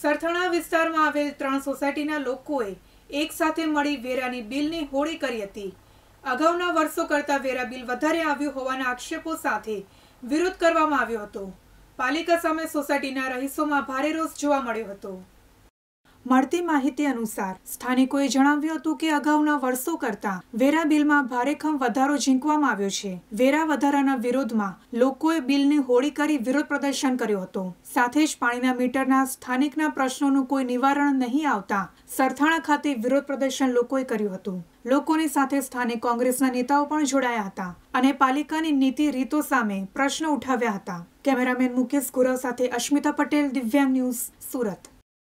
સરથાણા વિસ્તારમાં આવેલ ત્રણ સોસાયટીના લોકોએ એક સાથે મળી વેરાની બિલની હોળી કરી હતી અગાઉના વર્ષો કરતા વેરા બિલ વધારે આવ્યું હોવાના આક્ષેપો સાથે વિરોધ કરવામાં આવ્યો હતો પાલિકા સામે સોસાયટીના રહીશોમાં ભારે રોષ જોવા મળ્યો હતો મળતી માહિતી અનુસાર સ્થાનિકોએ જણાવ્યું હતું કે અગાઉના વર્ષો કરતા વેરા બિલમાં ભારેખમ વધારો ઝીંકવામાં આવ્યો છે વેરા વધારાના વિરોધમાં લોકોએ બિલની હોળી કરી વિરોધ પ્રદર્શન કર્યું હતું સાથે જ પાણીના મીટરના સ્થાનિકના પ્રશ્નોનું કોઈ નિવારણ નહીં આવતા સરથાણા ખાતે વિરોધ પ્રદર્શન લોકોએ કર્યું હતું લોકોની સાથે સ્થાનિક કોંગ્રેસના નેતાઓ પણ જોડાયા હતા અને પાલિકાની નીતિ રીતો સામે પ્રશ્ન ઉઠાવ્યા હતા કેમેરામેન મુકેશ ગુરવ સાથે અશ્મિતા પટેલ દિવ્યાંગ ન્યૂઝ સુરત